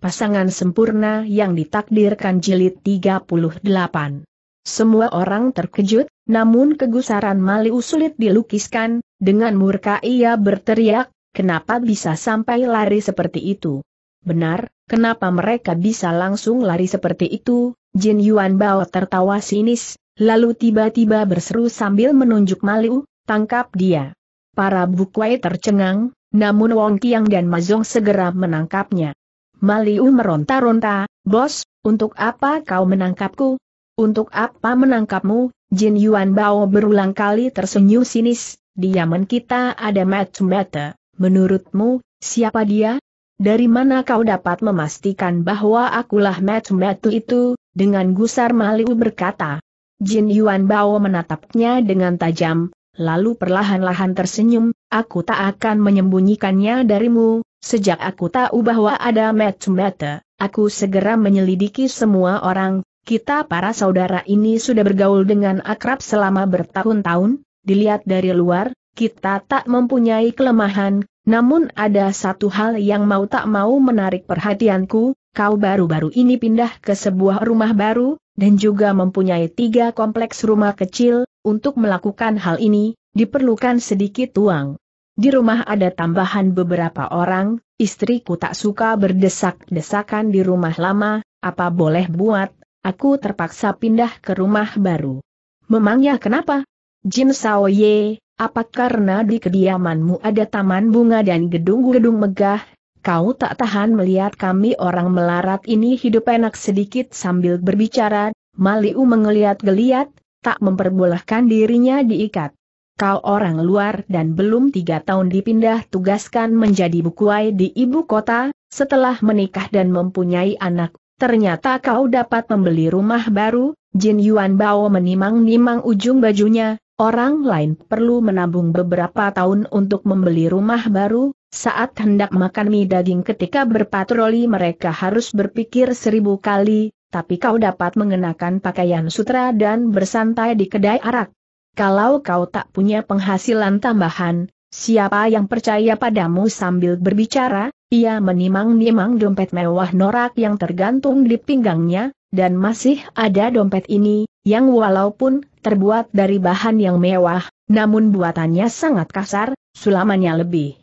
pasangan sempurna yang ditakdirkan jilid 38. Semua orang terkejut, namun kegusaran Maliu sulit dilukiskan, dengan murka ia berteriak, kenapa bisa sampai lari seperti itu? Benar, kenapa mereka bisa langsung lari seperti itu? Jin Yuan Bao tertawa sinis, lalu tiba-tiba berseru sambil menunjuk Maliu, tangkap dia. Para bukwai tercengang, namun Wong Tiang dan Mazong segera menangkapnya. Maliu meronta-ronta, Bos, untuk apa kau menangkapku? Untuk apa menangkapmu? Jin Yuan Bao berulang kali tersenyum sinis, Yaman kita ada mata-mata. Menurutmu, siapa dia? Dari mana kau dapat memastikan bahwa akulah mata-mata itu? Dengan gusar Maliu berkata. Jin Yuan Bao menatapnya dengan tajam, lalu perlahan-lahan tersenyum, Aku tak akan menyembunyikannya darimu, sejak aku tahu bahwa ada Metsumata, aku segera menyelidiki semua orang, kita para saudara ini sudah bergaul dengan akrab selama bertahun-tahun, dilihat dari luar, kita tak mempunyai kelemahan, namun ada satu hal yang mau tak mau menarik perhatianku, kau baru-baru ini pindah ke sebuah rumah baru, dan juga mempunyai tiga kompleks rumah kecil, untuk melakukan hal ini, Diperlukan sedikit uang. Di rumah ada tambahan beberapa orang, istriku tak suka berdesak-desakan di rumah lama, apa boleh buat, aku terpaksa pindah ke rumah baru. Memangnya kenapa? Jin Sao Ye, apa karena di kediamanmu ada taman bunga dan gedung-gedung megah, kau tak tahan melihat kami orang melarat ini hidup enak sedikit sambil berbicara, Maliu mengeliat-geliat, tak memperbolehkan dirinya diikat kau orang luar dan belum tiga tahun dipindah tugaskan menjadi bukuai di ibu kota, setelah menikah dan mempunyai anak, ternyata kau dapat membeli rumah baru, Jin Yuan Bao menimang-nimang ujung bajunya, orang lain perlu menabung beberapa tahun untuk membeli rumah baru, saat hendak makan mie daging ketika berpatroli mereka harus berpikir seribu kali, tapi kau dapat mengenakan pakaian sutra dan bersantai di kedai arak. Kalau kau tak punya penghasilan tambahan, siapa yang percaya padamu sambil berbicara, ia menimang-nimang dompet mewah norak yang tergantung di pinggangnya, dan masih ada dompet ini, yang walaupun terbuat dari bahan yang mewah, namun buatannya sangat kasar, sulamannya lebih.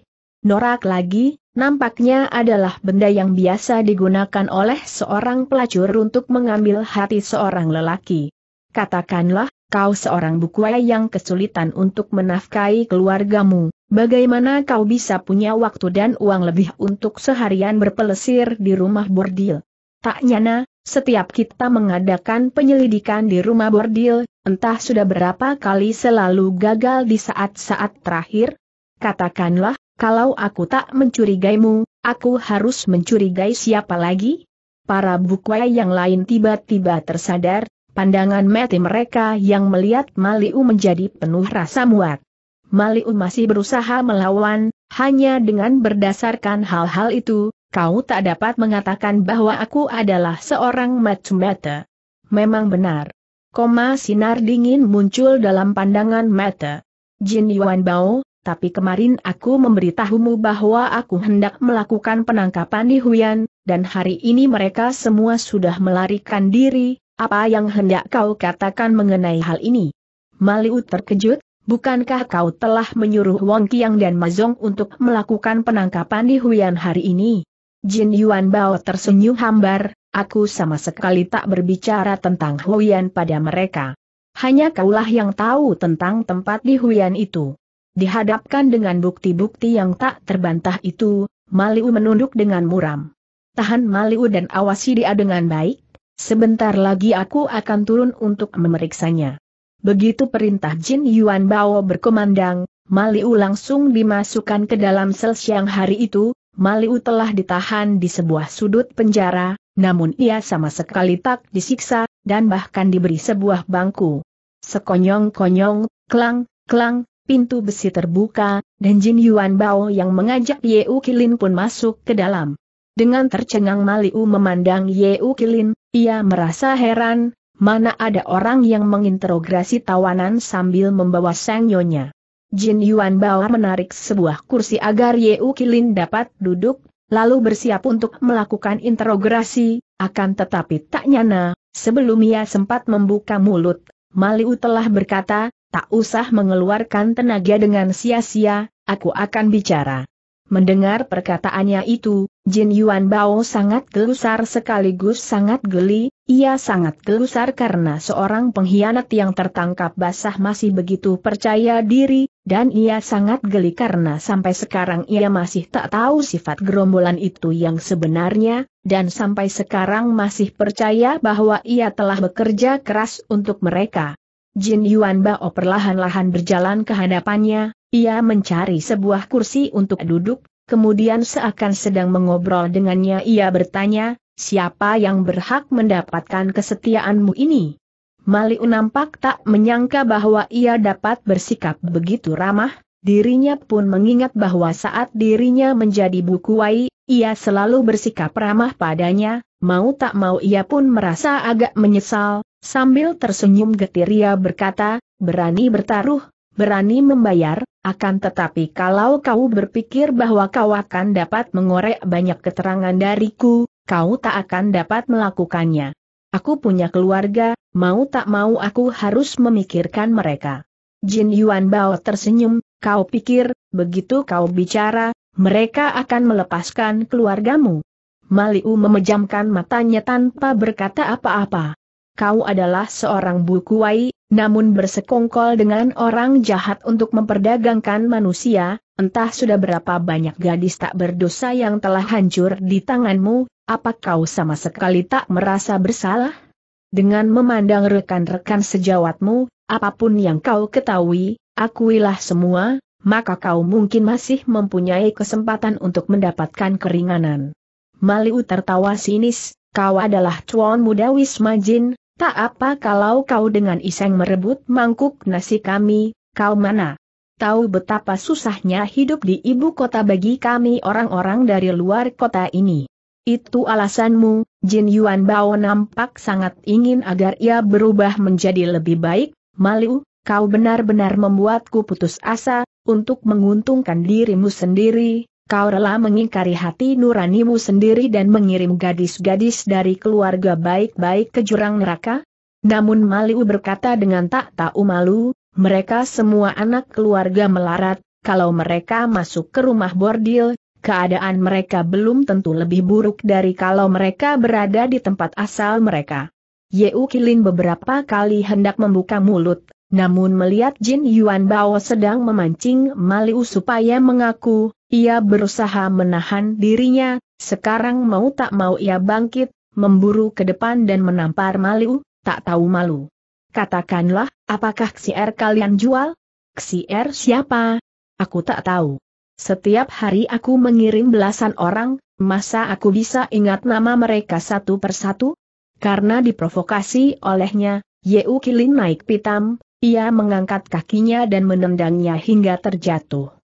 Norak lagi, nampaknya adalah benda yang biasa digunakan oleh seorang pelacur untuk mengambil hati seorang lelaki. Katakanlah, kau seorang bukuai yang kesulitan untuk menafkahi keluargamu, bagaimana kau bisa punya waktu dan uang lebih untuk seharian berpelesir di rumah bordil? Tak nyana, setiap kita mengadakan penyelidikan di rumah bordil, entah sudah berapa kali selalu gagal di saat-saat terakhir? Katakanlah, kalau aku tak mencurigaimu, aku harus mencurigai siapa lagi? Para bukwai yang lain tiba-tiba tersadar, Pandangan mati mereka yang melihat Maliu menjadi penuh rasa muak. Maliu masih berusaha melawan, hanya dengan berdasarkan hal-hal itu, kau tak dapat mengatakan bahwa aku adalah seorang mata. Memang benar. Koma sinar dingin muncul dalam pandangan mata. Jin Yuan Bao, tapi kemarin aku memberitahumu bahwa aku hendak melakukan penangkapan di Huyan, dan hari ini mereka semua sudah melarikan diri, apa yang hendak kau katakan mengenai hal ini? Maliu terkejut, bukankah kau telah menyuruh Wong Kiang dan Mazong untuk melakukan penangkapan di Huyan hari ini? Jin Yuan Bao tersenyum hambar, aku sama sekali tak berbicara tentang Huyan pada mereka. Hanya kaulah yang tahu tentang tempat di Huyan itu. Dihadapkan dengan bukti-bukti yang tak terbantah itu, Maliu menunduk dengan muram. Tahan Maliu dan awasi dia dengan baik, Sebentar lagi aku akan turun untuk memeriksanya. Begitu perintah Jin Yuan Bao berkomandang, Maliu langsung dimasukkan ke dalam sel siang hari itu, Maliu telah ditahan di sebuah sudut penjara, namun ia sama sekali tak disiksa, dan bahkan diberi sebuah bangku. Sekonyong-konyong, klang, klang, pintu besi terbuka, dan Jin Yuan Bao yang mengajak Yeu Kilin pun masuk ke dalam. Dengan tercengang Maliu memandang Yeu Kilin, ia merasa heran, mana ada orang yang menginterogasi tawanan sambil membawa sengyonya. Jin Yuan Bao menarik sebuah kursi agar Yeu Kilin dapat duduk, lalu bersiap untuk melakukan interogasi, akan tetapi tak nyana, sebelum ia sempat membuka mulut, Maliu telah berkata, tak usah mengeluarkan tenaga dengan sia-sia, aku akan bicara. Mendengar perkataannya itu, Jin Yuan Bao sangat gelusar sekaligus sangat geli, ia sangat gelusar karena seorang pengkhianat yang tertangkap basah masih begitu percaya diri, dan ia sangat geli karena sampai sekarang ia masih tak tahu sifat gerombolan itu yang sebenarnya, dan sampai sekarang masih percaya bahwa ia telah bekerja keras untuk mereka. Jin Yuan Bao perlahan-lahan berjalan ke hadapannya, ia mencari sebuah kursi untuk duduk, kemudian seakan sedang mengobrol dengannya ia bertanya, siapa yang berhak mendapatkan kesetiaanmu ini? Maliu nampak tak menyangka bahwa ia dapat bersikap begitu ramah, dirinya pun mengingat bahwa saat dirinya menjadi bukuai, ia selalu bersikap ramah padanya, mau tak mau ia pun merasa agak menyesal, sambil tersenyum getir ia berkata, berani bertaruh, berani membayar, akan tetapi kalau kau berpikir bahwa kau akan dapat mengorek banyak keterangan dariku, kau tak akan dapat melakukannya. Aku punya keluarga, mau tak mau aku harus memikirkan mereka. Jin Yuan Bao tersenyum, kau pikir, begitu kau bicara, mereka akan melepaskan keluargamu. Maliu memejamkan matanya tanpa berkata apa-apa. Kau adalah seorang bukuai, namun bersekongkol dengan orang jahat untuk memperdagangkan manusia, entah sudah berapa banyak gadis tak berdosa yang telah hancur di tanganmu, apa kau sama sekali tak merasa bersalah? Dengan memandang rekan-rekan sejawatmu, apapun yang kau ketahui, akuilah semua, maka kau mungkin masih mempunyai kesempatan untuk mendapatkan keringanan. Maliu tertawa sinis, kau adalah cuan muda Wisma Jin, Tak apa kalau kau dengan iseng merebut mangkuk nasi kami, kau mana? Tahu betapa susahnya hidup di ibu kota bagi kami orang-orang dari luar kota ini. Itu alasanmu, Jin Yuan Bao nampak sangat ingin agar ia berubah menjadi lebih baik, malu, kau benar-benar membuatku putus asa, untuk menguntungkan dirimu sendiri, kau rela mengingkari hati nuranimu sendiri dan mengirim gadis-gadis dari keluarga baik-baik ke jurang neraka? Namun Maliu berkata dengan tak tahu malu, mereka semua anak keluarga melarat, kalau mereka masuk ke rumah bordil, keadaan mereka belum tentu lebih buruk dari kalau mereka berada di tempat asal mereka. Yeu Kilin beberapa kali hendak membuka mulut, namun melihat Jin Yuan Bao sedang memancing Maliu supaya mengaku, ia berusaha menahan dirinya, sekarang mau tak mau ia bangkit, memburu ke depan dan menampar malu, tak tahu malu. Katakanlah, apakah Xier kalian jual? Xier siapa? Aku tak tahu. Setiap hari aku mengirim belasan orang, masa aku bisa ingat nama mereka satu persatu? Karena diprovokasi olehnya, Yeu Kilin naik pitam, ia mengangkat kakinya dan menendangnya hingga terjatuh.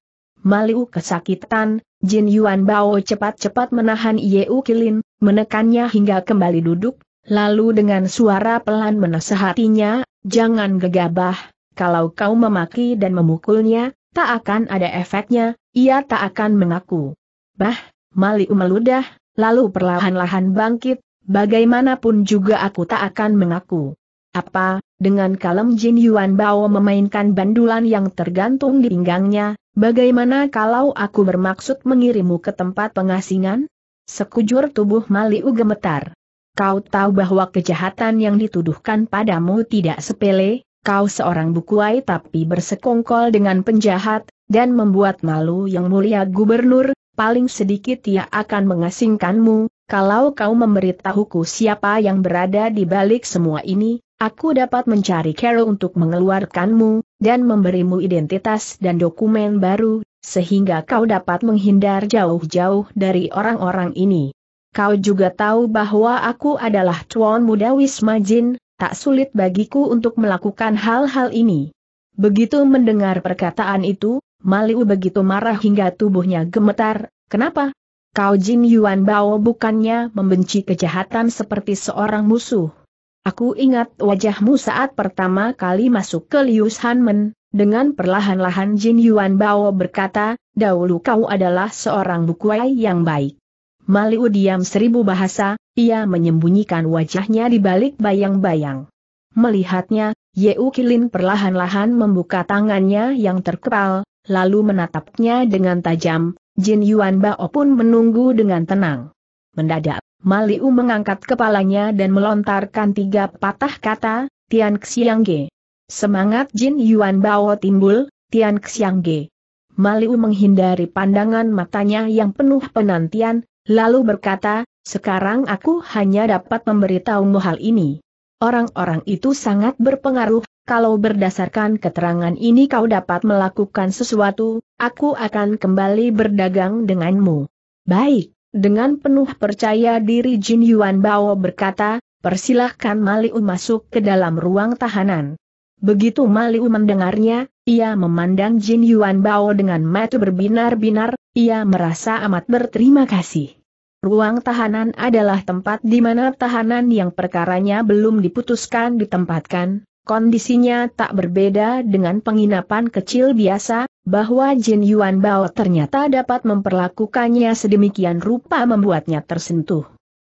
Maliu kesakitan, Jin Yuan Bao cepat-cepat menahan Yeu Kilin, menekannya hingga kembali duduk, lalu dengan suara pelan menasehatinya, jangan gegabah, kalau kau memaki dan memukulnya, tak akan ada efeknya, ia tak akan mengaku. Bah, Maliu meludah, lalu perlahan-lahan bangkit, bagaimanapun juga aku tak akan mengaku. Apa, dengan kalem Jin Yuan Bao memainkan bandulan yang tergantung di pinggangnya, Bagaimana kalau aku bermaksud mengirimu ke tempat pengasingan? Sekujur tubuh Maliu gemetar. Kau tahu bahwa kejahatan yang dituduhkan padamu tidak sepele, kau seorang bukuai tapi bersekongkol dengan penjahat, dan membuat malu yang mulia gubernur, paling sedikit ia akan mengasingkanmu, kalau kau memberitahuku siapa yang berada di balik semua ini, aku dapat mencari Carol untuk mengeluarkanmu, dan memberimu identitas dan dokumen baru, sehingga kau dapat menghindar jauh-jauh dari orang-orang ini. Kau juga tahu bahwa aku adalah Tuan Muda Wisma Jin, tak sulit bagiku untuk melakukan hal-hal ini. Begitu mendengar perkataan itu, Maliu begitu marah hingga tubuhnya gemetar, kenapa? Kau Jin Yuan Bao bukannya membenci kejahatan seperti seorang musuh. Aku ingat wajahmu saat pertama kali masuk ke Lius Hanmen, dengan perlahan-lahan Jin Yuan Bao berkata, dahulu kau adalah seorang bukuai yang baik. Maliu diam seribu bahasa, ia menyembunyikan wajahnya di balik bayang-bayang. Melihatnya, Yeu Kilin perlahan-lahan membuka tangannya yang terkepal, lalu menatapnya dengan tajam, Jin Yuan Bao pun menunggu dengan tenang. Mendadak, Maliu mengangkat kepalanya dan melontarkan tiga patah kata, Tian Xiangge. Semangat Jin Yuan Bao timbul, Tian Xiangge. Maliu menghindari pandangan matanya yang penuh penantian, lalu berkata, sekarang aku hanya dapat memberitahumu hal ini. Orang-orang itu sangat berpengaruh, kalau berdasarkan keterangan ini kau dapat melakukan sesuatu, aku akan kembali berdagang denganmu. Baik. Dengan penuh percaya diri Jin Yuan Bao berkata, persilahkan Maliu masuk ke dalam ruang tahanan. Begitu Maliu mendengarnya, ia memandang Jin Yuan Bao dengan mata berbinar-binar, ia merasa amat berterima kasih. Ruang tahanan adalah tempat di mana tahanan yang perkaranya belum diputuskan ditempatkan, Kondisinya tak berbeda dengan penginapan kecil biasa, bahwa Jin Yuan Bao ternyata dapat memperlakukannya sedemikian rupa membuatnya tersentuh.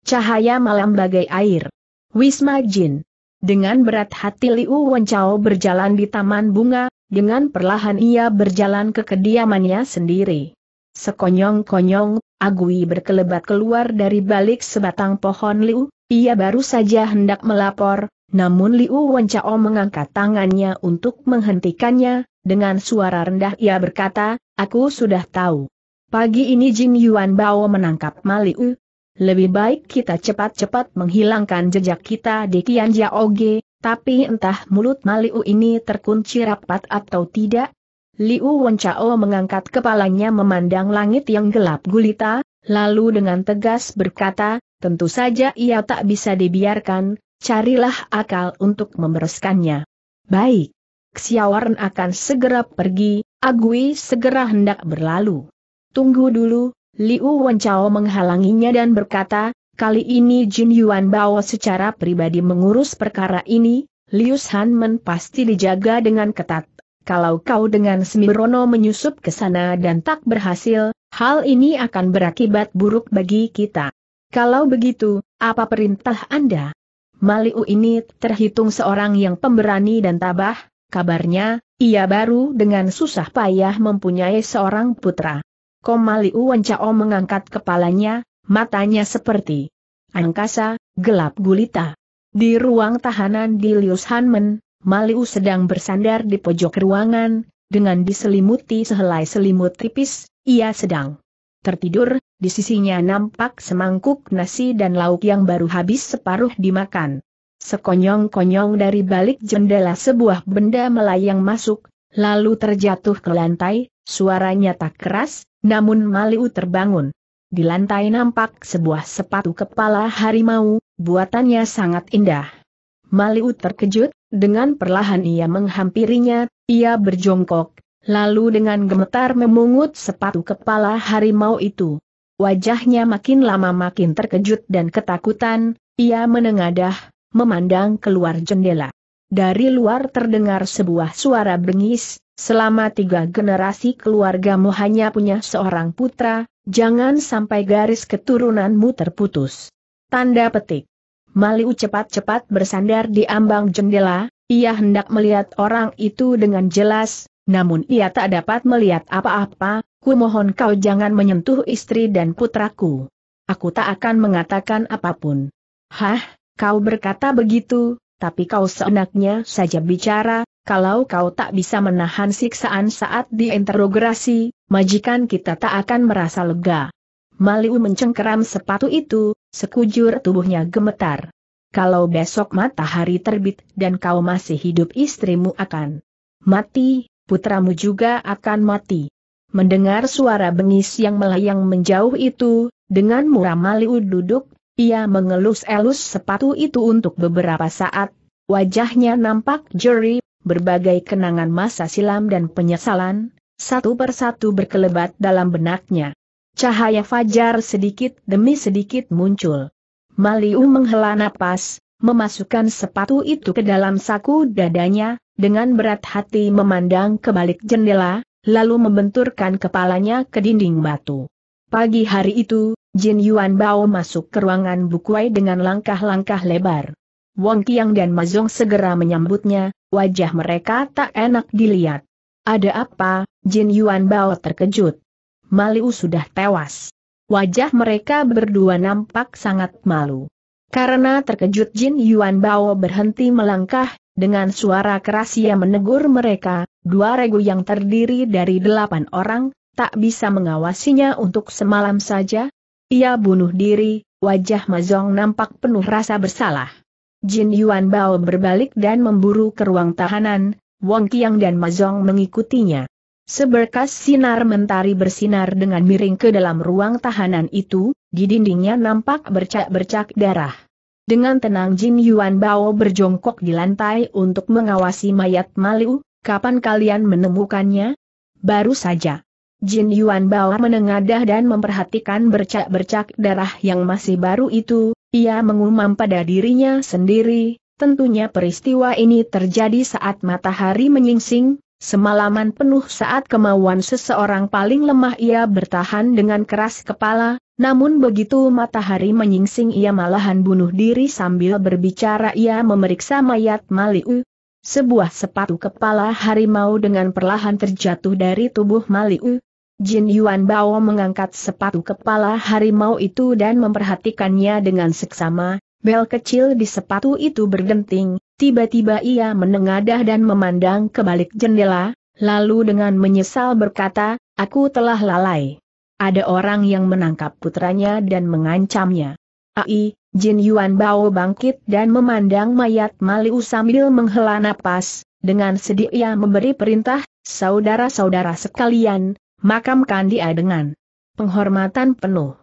Cahaya malam bagai air. Wisma Jin. Dengan berat hati Liu Wenchao berjalan di taman bunga, dengan perlahan ia berjalan ke kediamannya sendiri. Sekonyong-konyong, Agui berkelebat keluar dari balik sebatang pohon Liu, ia baru saja hendak melapor, namun Liu Wenchao mengangkat tangannya untuk menghentikannya, dengan suara rendah ia berkata, aku sudah tahu. Pagi ini Jin Yuan Bao menangkap Maliu. Lebih baik kita cepat-cepat menghilangkan jejak kita di Kian Oge, tapi entah mulut Maliu ini terkunci rapat atau tidak. Liu Wenchao mengangkat kepalanya memandang langit yang gelap gulita, lalu dengan tegas berkata, tentu saja ia tak bisa dibiarkan, carilah akal untuk membereskannya. Baik. Xiaoren akan segera pergi, Agui segera hendak berlalu. Tunggu dulu, Liu Wenchao menghalanginya dan berkata, kali ini Jin Yuan Bao secara pribadi mengurus perkara ini, Liu Shanmen pasti dijaga dengan ketat. Kalau kau dengan Semirono menyusup ke sana dan tak berhasil, hal ini akan berakibat buruk bagi kita. Kalau begitu, apa perintah Anda? Maliu ini terhitung seorang yang pemberani dan tabah, Kabarnya, ia baru dengan susah payah mempunyai seorang putra. Komali Uwancao mengangkat kepalanya, matanya seperti angkasa, gelap gulita. Di ruang tahanan di Lius Hanmen, Maliu sedang bersandar di pojok ruangan, dengan diselimuti sehelai selimut tipis, ia sedang tertidur, di sisinya nampak semangkuk nasi dan lauk yang baru habis separuh dimakan. Sekonyong-konyong dari balik jendela sebuah benda melayang masuk, lalu terjatuh ke lantai, suaranya tak keras, namun Maliu terbangun. Di lantai nampak sebuah sepatu kepala harimau, buatannya sangat indah. Maliu terkejut, dengan perlahan ia menghampirinya, ia berjongkok, lalu dengan gemetar memungut sepatu kepala harimau itu. Wajahnya makin lama makin terkejut dan ketakutan, ia menengadah, memandang keluar jendela. Dari luar terdengar sebuah suara bengis, selama tiga generasi keluargamu hanya punya seorang putra, jangan sampai garis keturunanmu terputus. Tanda petik. Maliu cepat-cepat bersandar di ambang jendela, ia hendak melihat orang itu dengan jelas, namun ia tak dapat melihat apa-apa, Ku mohon kau jangan menyentuh istri dan putraku. Aku tak akan mengatakan apapun. Hah, Kau berkata begitu, tapi kau seenaknya saja bicara, kalau kau tak bisa menahan siksaan saat diinterogasi, majikan kita tak akan merasa lega. Maliu mencengkeram sepatu itu, sekujur tubuhnya gemetar. Kalau besok matahari terbit dan kau masih hidup istrimu akan mati, putramu juga akan mati. Mendengar suara bengis yang melayang menjauh itu, dengan muram Maliu duduk ia mengelus-elus sepatu itu untuk beberapa saat, wajahnya nampak jeri, berbagai kenangan masa silam dan penyesalan, satu persatu berkelebat dalam benaknya. Cahaya fajar sedikit demi sedikit muncul. Maliu menghela napas, memasukkan sepatu itu ke dalam saku dadanya, dengan berat hati memandang ke balik jendela, lalu membenturkan kepalanya ke dinding batu. Pagi hari itu, Jin Yuan Bao masuk ke ruangan Bukwai dengan langkah-langkah lebar. Wong Kiang dan Mazong segera menyambutnya, wajah mereka tak enak dilihat. Ada apa, Jin Yuan Bao terkejut. Maliu sudah tewas. Wajah mereka berdua nampak sangat malu. Karena terkejut Jin Yuan Bao berhenti melangkah, dengan suara keras ia menegur mereka, dua regu yang terdiri dari delapan orang, tak bisa mengawasinya untuk semalam saja, ia bunuh diri, wajah Mazong nampak penuh rasa bersalah. Jin Yuan Bao berbalik dan memburu ke ruang tahanan, Wong Kiang dan Mazong mengikutinya. Seberkas sinar mentari bersinar dengan miring ke dalam ruang tahanan itu, di dindingnya nampak bercak-bercak darah. Dengan tenang Jin Yuan Bao berjongkok di lantai untuk mengawasi mayat Malu. kapan kalian menemukannya? Baru saja. Jin Yuan Bao menengadah dan memperhatikan bercak-bercak darah yang masih baru itu, ia mengumam pada dirinya sendiri, tentunya peristiwa ini terjadi saat matahari menyingsing, Semalaman penuh saat kemauan seseorang paling lemah ia bertahan dengan keras kepala, namun begitu matahari menyingsing ia malahan bunuh diri sambil berbicara ia memeriksa mayat Maliu. Sebuah sepatu kepala harimau dengan perlahan terjatuh dari tubuh Maliu, Jin Yuan Bao mengangkat sepatu kepala harimau itu dan memperhatikannya dengan seksama, bel kecil di sepatu itu berdenting, tiba-tiba ia menengadah dan memandang ke balik jendela, lalu dengan menyesal berkata, aku telah lalai. Ada orang yang menangkap putranya dan mengancamnya. Ai, Jin Yuan Bao bangkit dan memandang mayat Maliu sambil menghela napas, dengan sedih ia memberi perintah, saudara-saudara sekalian, makamkan dia dengan penghormatan penuh.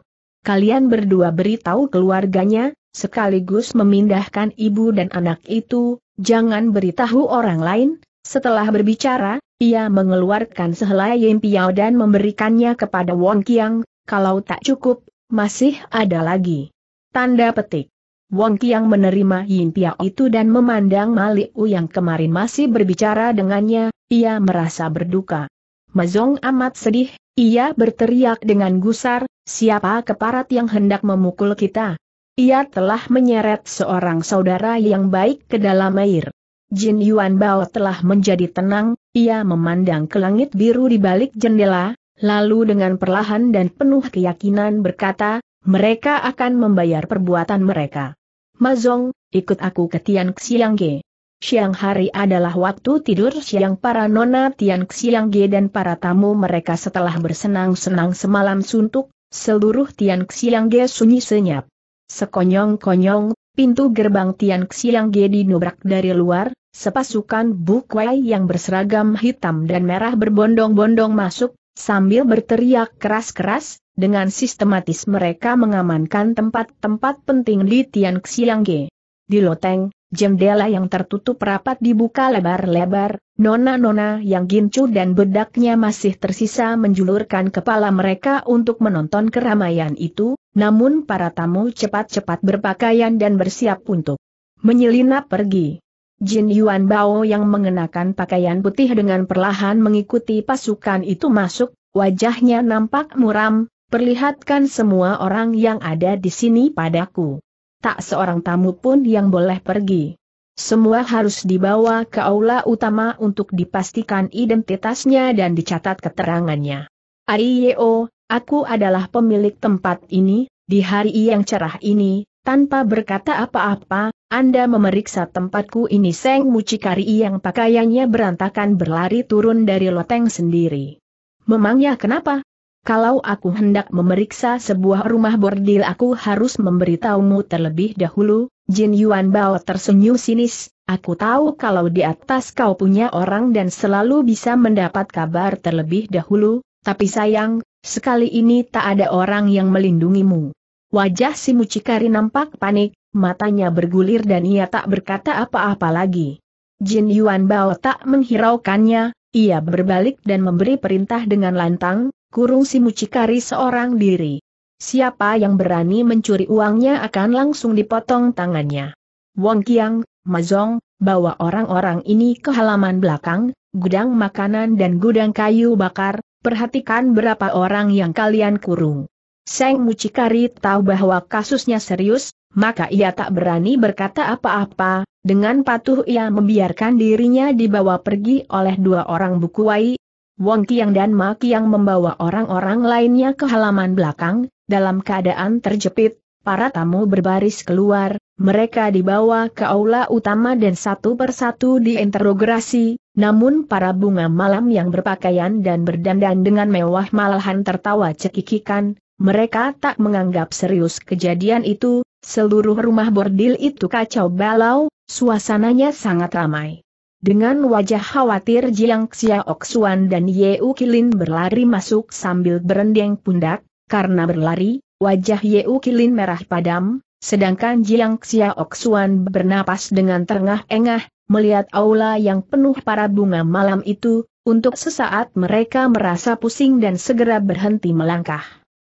Kalian berdua beritahu keluarganya, sekaligus memindahkan ibu dan anak itu, jangan beritahu orang lain. Setelah berbicara, ia mengeluarkan sehelai Piao dan memberikannya kepada Wong Kiang, kalau tak cukup, masih ada lagi. Tanda petik. Wong Kiang menerima Yin Piao itu dan memandang Malik U yang kemarin masih berbicara dengannya, ia merasa berduka. Mazong amat sedih, ia berteriak dengan gusar, siapa keparat yang hendak memukul kita? Ia telah menyeret seorang saudara yang baik ke dalam air. Jin Yuan Bao telah menjadi tenang, ia memandang ke langit biru di balik jendela, lalu dengan perlahan dan penuh keyakinan berkata, mereka akan membayar perbuatan mereka. Mazong, ikut aku ke Tian Xiangge siang hari adalah waktu tidur siang para nona Tian Ge dan para tamu mereka setelah bersenang-senang semalam suntuk, seluruh Tian Ge sunyi senyap. Sekonyong-konyong, pintu gerbang Tian Ge dinobrak dari luar, sepasukan bukwai yang berseragam hitam dan merah berbondong-bondong masuk, sambil berteriak keras-keras, dengan sistematis mereka mengamankan tempat-tempat penting di Tian Ge. Di loteng, Jendela yang tertutup rapat dibuka lebar-lebar, nona-nona yang gincu dan bedaknya masih tersisa menjulurkan kepala mereka untuk menonton keramaian itu, namun para tamu cepat-cepat berpakaian dan bersiap untuk menyelinap pergi. Jin Yuan Bao yang mengenakan pakaian putih dengan perlahan mengikuti pasukan itu masuk, wajahnya nampak muram, perlihatkan semua orang yang ada di sini padaku tak seorang tamu pun yang boleh pergi. Semua harus dibawa ke aula utama untuk dipastikan identitasnya dan dicatat keterangannya. Ayo, aku adalah pemilik tempat ini, di hari yang cerah ini, tanpa berkata apa-apa, Anda memeriksa tempatku ini Seng mucikari yang pakaiannya berantakan berlari turun dari loteng sendiri. Memangnya kenapa? Kalau aku hendak memeriksa sebuah rumah bordil aku harus memberitahumu terlebih dahulu, Jin Yuan Bao tersenyum sinis, aku tahu kalau di atas kau punya orang dan selalu bisa mendapat kabar terlebih dahulu, tapi sayang, sekali ini tak ada orang yang melindungimu. Wajah si mucikari nampak panik, matanya bergulir dan ia tak berkata apa-apa lagi. Jin Yuan Bao tak menghiraukannya, ia berbalik dan memberi perintah dengan lantang, kurung si mucikari seorang diri. Siapa yang berani mencuri uangnya akan langsung dipotong tangannya. Wong Kiang, Mazong, bawa orang-orang ini ke halaman belakang, gudang makanan dan gudang kayu bakar, perhatikan berapa orang yang kalian kurung. Seng Mucikari tahu bahwa kasusnya serius, maka ia tak berani berkata apa-apa, dengan patuh ia membiarkan dirinya dibawa pergi oleh dua orang bukuai, Wong Kiang dan Ma Kiang membawa orang-orang lainnya ke halaman belakang, dalam keadaan terjepit, para tamu berbaris keluar, mereka dibawa ke aula utama dan satu persatu diinterogasi, namun para bunga malam yang berpakaian dan berdandan dengan mewah malahan tertawa cekikikan, mereka tak menganggap serius kejadian itu, seluruh rumah bordil itu kacau balau, suasananya sangat ramai. Dengan wajah khawatir Jiang Xiaoxuan dan Ye Ukilin berlari masuk sambil berendeng pundak, karena berlari, wajah Ye Ukilin merah padam, sedangkan Jiang Xiaoxuan bernapas dengan terengah-engah, melihat aula yang penuh para bunga malam itu, untuk sesaat mereka merasa pusing dan segera berhenti melangkah.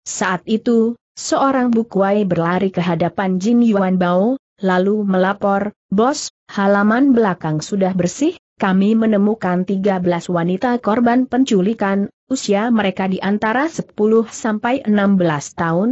Saat itu, seorang bukuai berlari ke hadapan Jin Yuan Bao, lalu melapor, Bos, halaman belakang sudah bersih, kami menemukan 13 wanita korban penculikan, usia mereka di antara 10 sampai 16 tahun.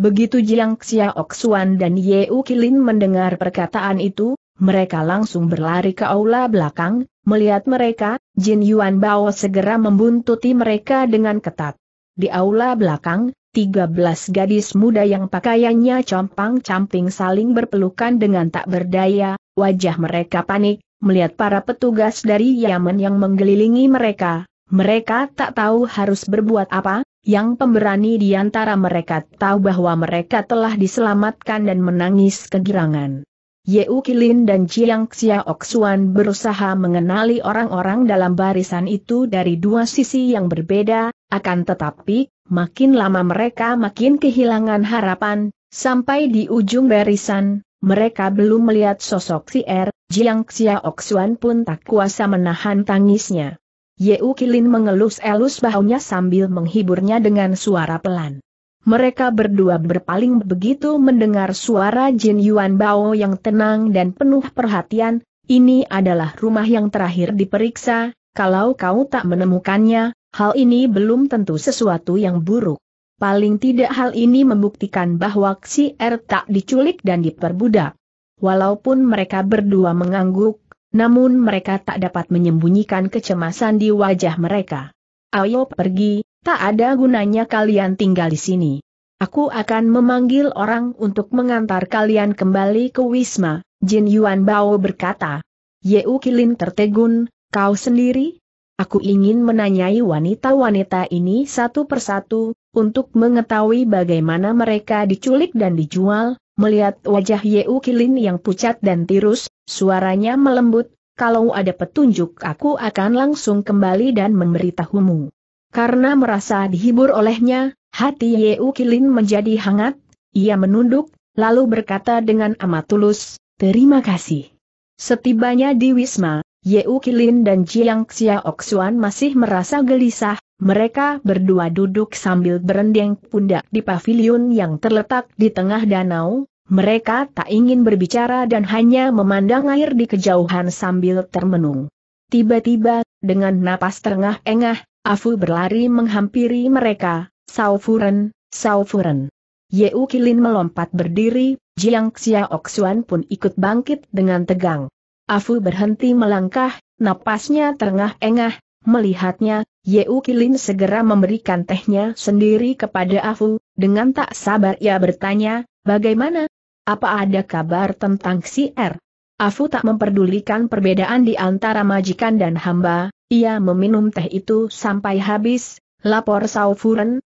Begitu Jiang Xiaoxuan dan Ye Ukilin mendengar perkataan itu, mereka langsung berlari ke aula belakang, melihat mereka, Jin Yuan Bao segera membuntuti mereka dengan ketat. Di aula belakang, 13 gadis muda yang pakaiannya compang-camping saling berpelukan dengan tak berdaya, wajah mereka panik, melihat para petugas dari Yaman yang mengelilingi mereka, mereka tak tahu harus berbuat apa, yang pemberani di antara mereka tahu bahwa mereka telah diselamatkan dan menangis kegirangan. Yeu Kilin dan Chiang Xiaoxuan berusaha mengenali orang-orang dalam barisan itu dari dua sisi yang berbeda, akan tetapi, Makin lama mereka makin kehilangan harapan, sampai di ujung barisan, mereka belum melihat sosok si Er, Jiang Xiaoxuan pun tak kuasa menahan tangisnya. Yeu Kilin mengelus-elus bahunya sambil menghiburnya dengan suara pelan. Mereka berdua berpaling begitu mendengar suara Jin Yuan Bao yang tenang dan penuh perhatian, ini adalah rumah yang terakhir diperiksa, kalau kau tak menemukannya, Hal ini belum tentu sesuatu yang buruk. Paling tidak hal ini membuktikan bahwa si R tak diculik dan diperbudak. Walaupun mereka berdua mengangguk, namun mereka tak dapat menyembunyikan kecemasan di wajah mereka. Ayo pergi, tak ada gunanya kalian tinggal di sini. Aku akan memanggil orang untuk mengantar kalian kembali ke Wisma, Jin Yuan Bao berkata. Yeu Kilin tertegun, kau sendiri? Aku ingin menanyai wanita-wanita ini satu persatu, untuk mengetahui bagaimana mereka diculik dan dijual, melihat wajah Yeu Kilin yang pucat dan tirus, suaranya melembut, kalau ada petunjuk aku akan langsung kembali dan memberitahumu. Karena merasa dihibur olehnya, hati Yeu Kilin menjadi hangat, ia menunduk, lalu berkata dengan amat tulus, terima kasih. Setibanya di Wisma, Ye Ukilin dan Jiang Xiaoxuan masih merasa gelisah, mereka berdua duduk sambil berendeng pundak di pavilion yang terletak di tengah danau, mereka tak ingin berbicara dan hanya memandang air di kejauhan sambil termenung. Tiba-tiba, dengan napas terengah-engah, Afu berlari menghampiri mereka, Saufuren, Saufuren. Ye Ukilin melompat berdiri, Jiang Xiaoxuan pun ikut bangkit dengan tegang. Afu berhenti melangkah, napasnya terengah-engah, melihatnya, Yeu Kilin segera memberikan tehnya sendiri kepada Afu, dengan tak sabar ia bertanya, bagaimana? Apa ada kabar tentang si R? Er? Afu tak memperdulikan perbedaan di antara majikan dan hamba, ia meminum teh itu sampai habis, lapor Sao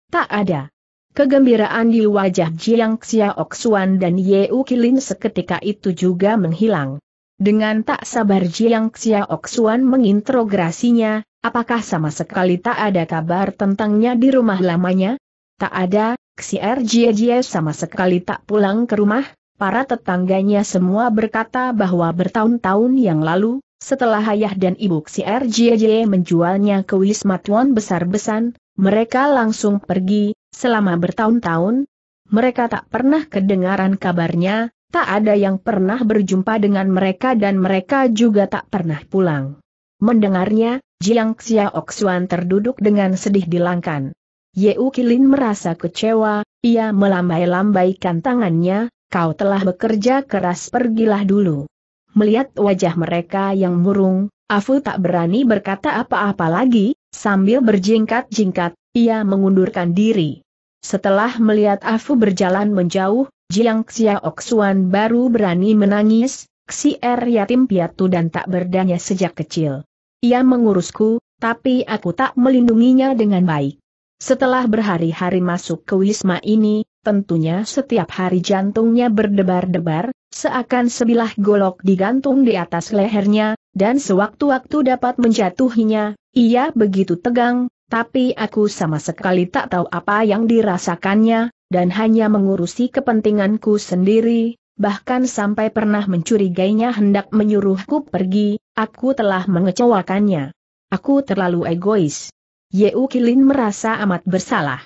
tak ada. Kegembiraan di wajah Jiang Xiaoxuan dan Yeu Kilin seketika itu juga menghilang. Dengan tak sabar Jiang Xiaoxuan menginterogasinya, apakah sama sekali tak ada kabar tentangnya di rumah lamanya? Tak ada, Xiaer Jie sama sekali tak pulang ke rumah, para tetangganya semua berkata bahwa bertahun-tahun yang lalu, setelah ayah dan ibu Xiaer Jie menjualnya ke Wisma Tuan besar-besan, mereka langsung pergi, selama bertahun-tahun, mereka tak pernah kedengaran kabarnya, Tak ada yang pernah berjumpa dengan mereka dan mereka juga tak pernah pulang. Mendengarnya, Jiang Xiaoxuan terduduk dengan sedih di langkan. Ye Ukilin merasa kecewa, ia melambai-lambaikan tangannya, kau telah bekerja keras pergilah dulu. Melihat wajah mereka yang murung, Afu tak berani berkata apa-apa lagi, sambil berjingkat-jingkat, ia mengundurkan diri. Setelah melihat Afu berjalan menjauh, Jiang Xiaoxuan baru berani menangis, Si Xier yatim piatu dan tak berdaya sejak kecil. Ia mengurusku, tapi aku tak melindunginya dengan baik. Setelah berhari-hari masuk ke wisma ini, tentunya setiap hari jantungnya berdebar-debar, seakan sebilah golok digantung di atas lehernya, dan sewaktu-waktu dapat menjatuhinya, ia begitu tegang, tapi aku sama sekali tak tahu apa yang dirasakannya, dan hanya mengurusi kepentinganku sendiri, bahkan sampai pernah mencurigainya hendak menyuruhku pergi, aku telah mengecewakannya. Aku terlalu egois. Yeu Kilin merasa amat bersalah.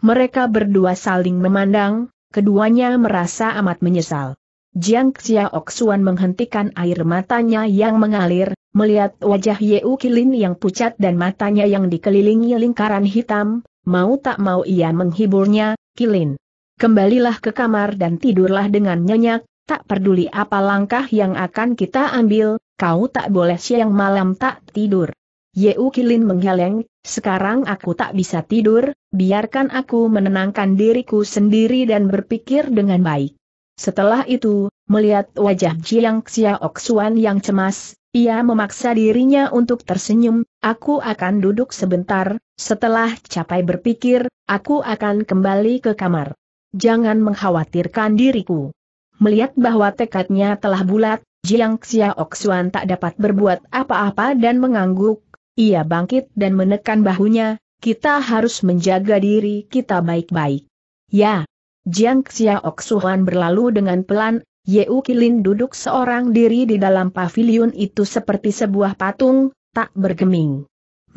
Mereka berdua saling memandang, keduanya merasa amat menyesal. Jiang Xiaok menghentikan air matanya yang mengalir, melihat wajah Yeu Kilin yang pucat dan matanya yang dikelilingi lingkaran hitam, mau tak mau ia menghiburnya, Kilin. Kembalilah ke kamar dan tidurlah dengan nyenyak, tak peduli apa langkah yang akan kita ambil, kau tak boleh siang malam tak tidur. Yeu Kilin menggeleng, sekarang aku tak bisa tidur, biarkan aku menenangkan diriku sendiri dan berpikir dengan baik. Setelah itu, melihat wajah Jiang Xiaoxuan yang cemas, ia memaksa dirinya untuk tersenyum, aku akan duduk sebentar, setelah capai berpikir, aku akan kembali ke kamar. Jangan mengkhawatirkan diriku. Melihat bahwa tekadnya telah bulat, Jiang Xiaoxuan tak dapat berbuat apa-apa dan mengangguk, ia bangkit dan menekan bahunya, kita harus menjaga diri kita baik-baik. Ya. Jiang Xiaoxuan berlalu dengan pelan, Yeu Kilin duduk seorang diri di dalam pavilion itu seperti sebuah patung, tak bergeming.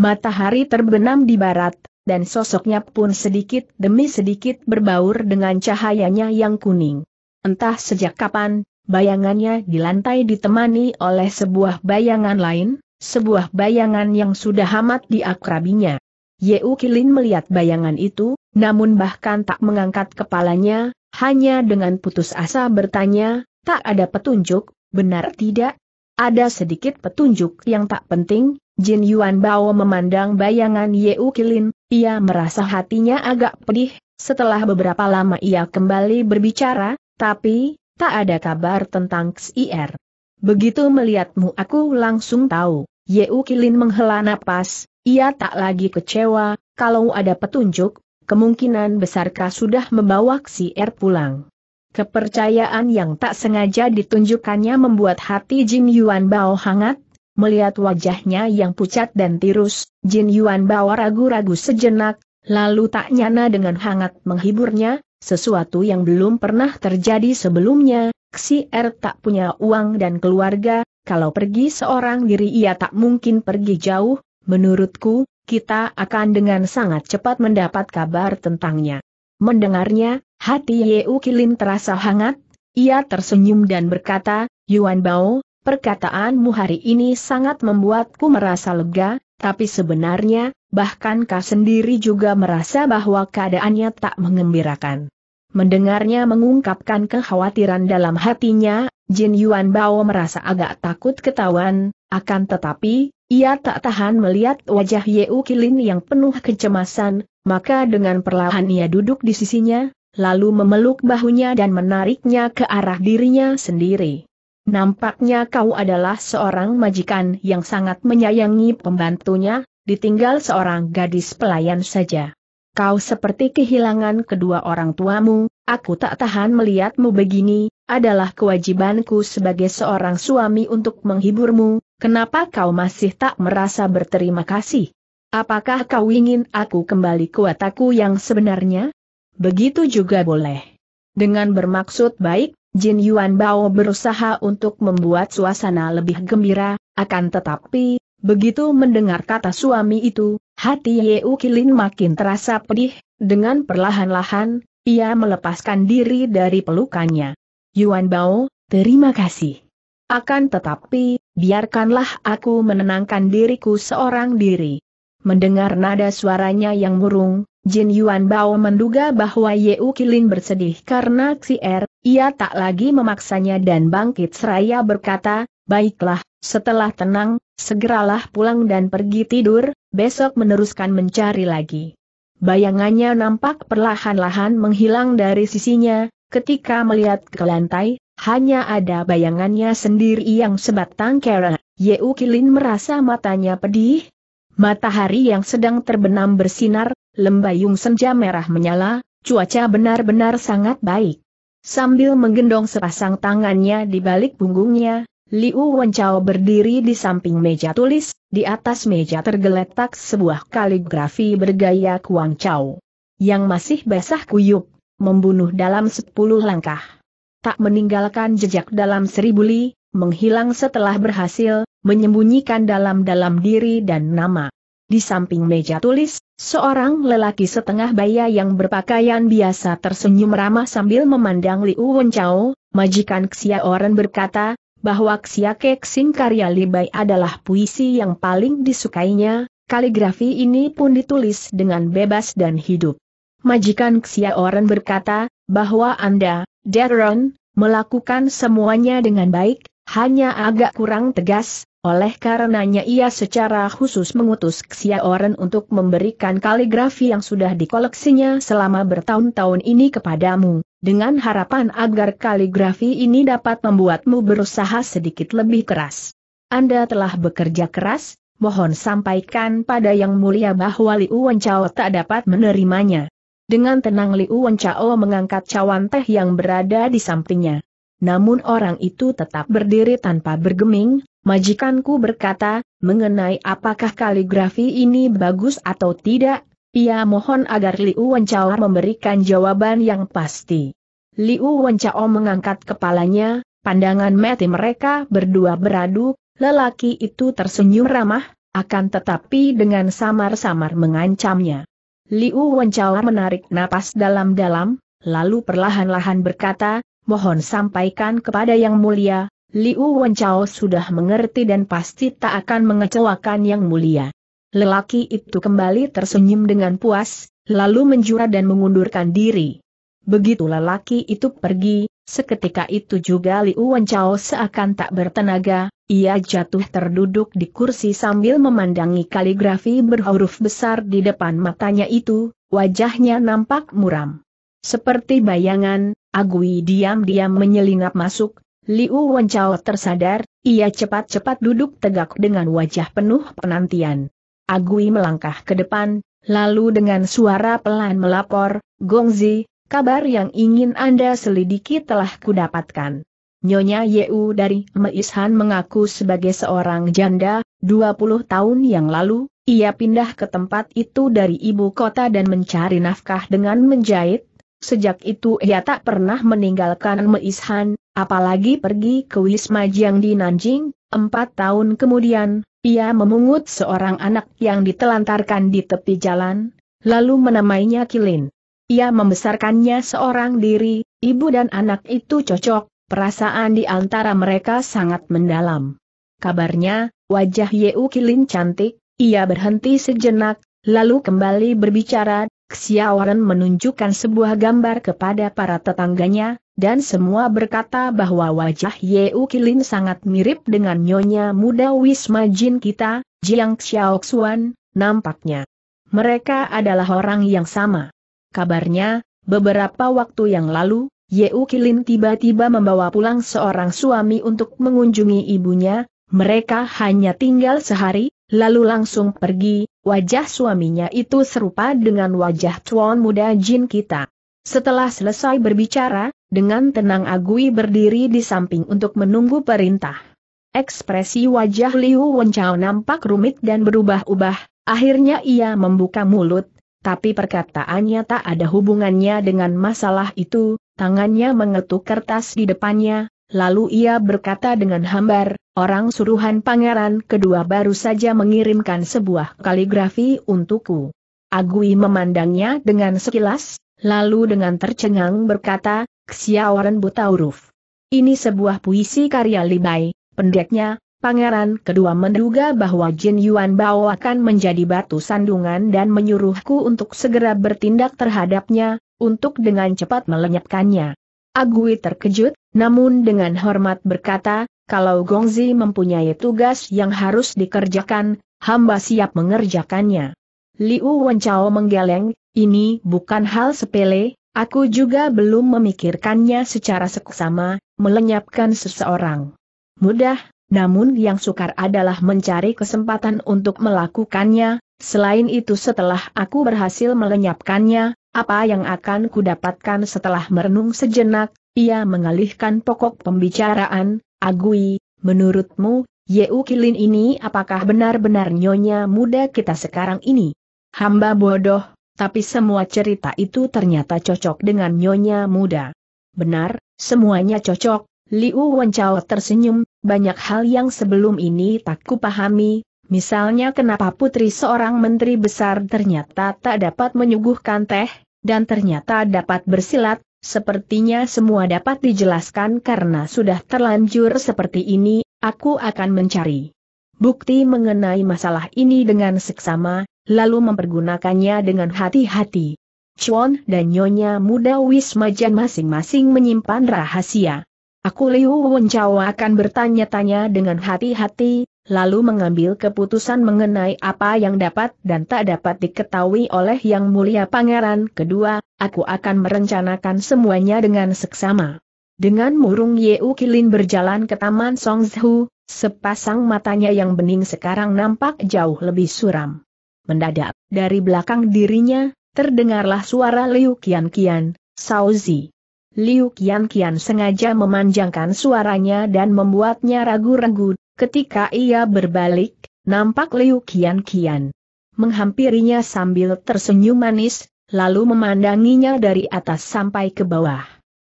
Matahari terbenam di barat, dan sosoknya pun sedikit demi sedikit berbaur dengan cahayanya yang kuning. Entah sejak kapan, bayangannya di lantai ditemani oleh sebuah bayangan lain, sebuah bayangan yang sudah amat diakrabinya. Yeu Kilin melihat bayangan itu, namun bahkan tak mengangkat kepalanya, hanya dengan putus asa bertanya, tak ada petunjuk, benar tidak? Ada sedikit petunjuk yang tak penting, Jin Yuan Bao memandang bayangan Ye Kilin, ia merasa hatinya agak pedih, setelah beberapa lama ia kembali berbicara, tapi, tak ada kabar tentang XIR. Er. Begitu melihatmu aku langsung tahu, Ye Kilin menghela napas, ia tak lagi kecewa, kalau ada petunjuk, kemungkinan besar besarkah sudah membawa si R er pulang. Kepercayaan yang tak sengaja ditunjukkannya membuat hati Jin Yuan Bao hangat, melihat wajahnya yang pucat dan tirus, Jin Yuan Bao ragu-ragu sejenak, lalu tak nyana dengan hangat menghiburnya, sesuatu yang belum pernah terjadi sebelumnya, Er tak punya uang dan keluarga, kalau pergi seorang diri ia tak mungkin pergi jauh, Menurutku, kita akan dengan sangat cepat mendapat kabar tentangnya. Mendengarnya, hati Yeu Kilin terasa hangat, ia tersenyum dan berkata, Yuan Bao, perkataanmu hari ini sangat membuatku merasa lega, tapi sebenarnya, bahkan kau sendiri juga merasa bahwa keadaannya tak mengembirakan. Mendengarnya mengungkapkan kekhawatiran dalam hatinya, Jin Yuan Bao merasa agak takut ketahuan, akan tetapi, ia tak tahan melihat wajah Yeu Kilin yang penuh kecemasan, maka dengan perlahan ia duduk di sisinya, lalu memeluk bahunya dan menariknya ke arah dirinya sendiri. Nampaknya kau adalah seorang majikan yang sangat menyayangi pembantunya, ditinggal seorang gadis pelayan saja. Kau seperti kehilangan kedua orang tuamu, aku tak tahan melihatmu begini, adalah kewajibanku sebagai seorang suami untuk menghiburmu, Kenapa kau masih tak merasa berterima kasih? Apakah kau ingin aku kembali ke wataku yang sebenarnya? Begitu juga boleh. Dengan bermaksud baik, Jin Yuan Bao berusaha untuk membuat suasana lebih gembira, akan tetapi, begitu mendengar kata suami itu, hati Yeu Kilin makin terasa pedih, dengan perlahan-lahan, ia melepaskan diri dari pelukannya. Yuan Bao, terima kasih. Akan tetapi, biarkanlah aku menenangkan diriku seorang diri. Mendengar nada suaranya yang murung, Jin Yuan Bao menduga bahwa Ye Kilin bersedih karena Xier, ia tak lagi memaksanya dan bangkit seraya berkata, Baiklah, setelah tenang, segeralah pulang dan pergi tidur, besok meneruskan mencari lagi. Bayangannya nampak perlahan-lahan menghilang dari sisinya, ketika melihat ke lantai, hanya ada bayangannya sendiri yang sebatang kera. Yeu Kilin merasa matanya pedih. Matahari yang sedang terbenam bersinar, lembayung senja merah menyala, cuaca benar-benar sangat baik. Sambil menggendong sepasang tangannya di balik punggungnya, Liu Wenchao berdiri di samping meja tulis, di atas meja tergeletak sebuah kaligrafi bergaya Kuang Chao. Yang masih basah kuyup, membunuh dalam sepuluh langkah tak meninggalkan jejak dalam seribu li, menghilang setelah berhasil, menyembunyikan dalam-dalam diri dan nama. Di samping meja tulis, seorang lelaki setengah baya yang berpakaian biasa tersenyum ramah sambil memandang Liu Wenchao, majikan Xia Oren berkata, bahwa Xia Keksing karya Li Bai adalah puisi yang paling disukainya, kaligrafi ini pun ditulis dengan bebas dan hidup. Majikan Xia Oren berkata, bahwa Anda, Darren, melakukan semuanya dengan baik, hanya agak kurang tegas, oleh karenanya ia secara khusus mengutus Xiaoren untuk memberikan kaligrafi yang sudah dikoleksinya selama bertahun-tahun ini kepadamu, dengan harapan agar kaligrafi ini dapat membuatmu berusaha sedikit lebih keras. Anda telah bekerja keras, mohon sampaikan pada Yang Mulia bahwa Liu Wenchao tak dapat menerimanya. Dengan tenang Liu Wencao mengangkat cawan teh yang berada di sampingnya. Namun orang itu tetap berdiri tanpa bergeming, majikanku berkata, mengenai apakah kaligrafi ini bagus atau tidak, ia mohon agar Liu Wencao memberikan jawaban yang pasti. Liu Wencao mengangkat kepalanya, pandangan mati mereka berdua beradu, lelaki itu tersenyum ramah, akan tetapi dengan samar-samar mengancamnya. Liu Wenchao menarik napas dalam-dalam, lalu perlahan-lahan berkata, mohon sampaikan kepada Yang Mulia, Liu Wenchao sudah mengerti dan pasti tak akan mengecewakan Yang Mulia. Lelaki itu kembali tersenyum dengan puas, lalu menjura dan mengundurkan diri. Begitu lelaki itu pergi, Seketika itu juga Liu Wenchao seakan tak bertenaga, ia jatuh terduduk di kursi sambil memandangi kaligrafi berhuruf besar di depan matanya itu, wajahnya nampak muram. Seperti bayangan, Agui diam-diam menyelinap masuk, Liu Wenchao tersadar, ia cepat-cepat duduk tegak dengan wajah penuh penantian. Agui melangkah ke depan, lalu dengan suara pelan melapor, Gongzi, Kabar yang ingin Anda selidiki telah kudapatkan. Nyonya Yeu dari Meishan mengaku sebagai seorang janda, 20 tahun yang lalu, ia pindah ke tempat itu dari ibu kota dan mencari nafkah dengan menjahit. Sejak itu ia tak pernah meninggalkan Meishan, apalagi pergi ke Wisma Jiang di Nanjing. Empat tahun kemudian, ia memungut seorang anak yang ditelantarkan di tepi jalan, lalu menamainya Kilin. Ia membesarkannya seorang diri, ibu dan anak itu cocok, perasaan di antara mereka sangat mendalam. Kabarnya, wajah Yeu Kilin cantik, ia berhenti sejenak, lalu kembali berbicara, Xiaoren menunjukkan sebuah gambar kepada para tetangganya, dan semua berkata bahwa wajah Yeu Kilin sangat mirip dengan nyonya muda Wisma Jin kita, Jiang Xiaoxuan, nampaknya. Mereka adalah orang yang sama. Kabarnya, beberapa waktu yang lalu, Yeu Kilin tiba-tiba membawa pulang seorang suami untuk mengunjungi ibunya, mereka hanya tinggal sehari, lalu langsung pergi, wajah suaminya itu serupa dengan wajah tuan muda jin kita. Setelah selesai berbicara, dengan tenang Agui berdiri di samping untuk menunggu perintah. Ekspresi wajah Liu Wenchao nampak rumit dan berubah-ubah, akhirnya ia membuka mulut, tapi perkataannya tak ada hubungannya dengan masalah itu, tangannya mengetuk kertas di depannya, lalu ia berkata dengan hambar, orang suruhan pangeran kedua baru saja mengirimkan sebuah kaligrafi untukku. Agui memandangnya dengan sekilas, lalu dengan tercengang berkata, Xiaoren buta huruf. Ini sebuah puisi karya Libai, pendeknya, Pangeran kedua menduga bahwa Jin Yuan Bao akan menjadi batu sandungan dan menyuruhku untuk segera bertindak terhadapnya, untuk dengan cepat melenyapkannya. Agui terkejut, namun dengan hormat berkata, kalau Gongzi mempunyai tugas yang harus dikerjakan, hamba siap mengerjakannya. Liu Wenchao menggeleng, ini bukan hal sepele, aku juga belum memikirkannya secara seksama, melenyapkan seseorang. Mudah, namun yang sukar adalah mencari kesempatan untuk melakukannya, selain itu setelah aku berhasil melenyapkannya, apa yang akan kudapatkan setelah merenung sejenak, ia mengalihkan pokok pembicaraan, Agui, menurutmu, Yeu Kilin ini apakah benar-benar nyonya muda kita sekarang ini? Hamba bodoh, tapi semua cerita itu ternyata cocok dengan nyonya muda. Benar, semuanya cocok, Liu Wenchao tersenyum, banyak hal yang sebelum ini tak kupahami, misalnya kenapa putri seorang menteri besar ternyata tak dapat menyuguhkan teh, dan ternyata dapat bersilat, sepertinya semua dapat dijelaskan karena sudah terlanjur seperti ini, aku akan mencari bukti mengenai masalah ini dengan seksama, lalu mempergunakannya dengan hati-hati. Chuan dan Nyonya Muda Wismajan masing-masing menyimpan rahasia. Aku Liu Wenchao akan bertanya-tanya dengan hati-hati, lalu mengambil keputusan mengenai apa yang dapat dan tak dapat diketahui oleh Yang Mulia Pangeran kedua, aku akan merencanakan semuanya dengan seksama. Dengan murung Yeu Kilin berjalan ke Taman Songzhu, sepasang matanya yang bening sekarang nampak jauh lebih suram. Mendadak, dari belakang dirinya, terdengarlah suara Liu Kian Kian, Sauzi. Liu Qian Qian sengaja memanjangkan suaranya dan membuatnya ragu-ragu, ketika ia berbalik, nampak Liu Qian Qian. Menghampirinya sambil tersenyum manis, lalu memandanginya dari atas sampai ke bawah.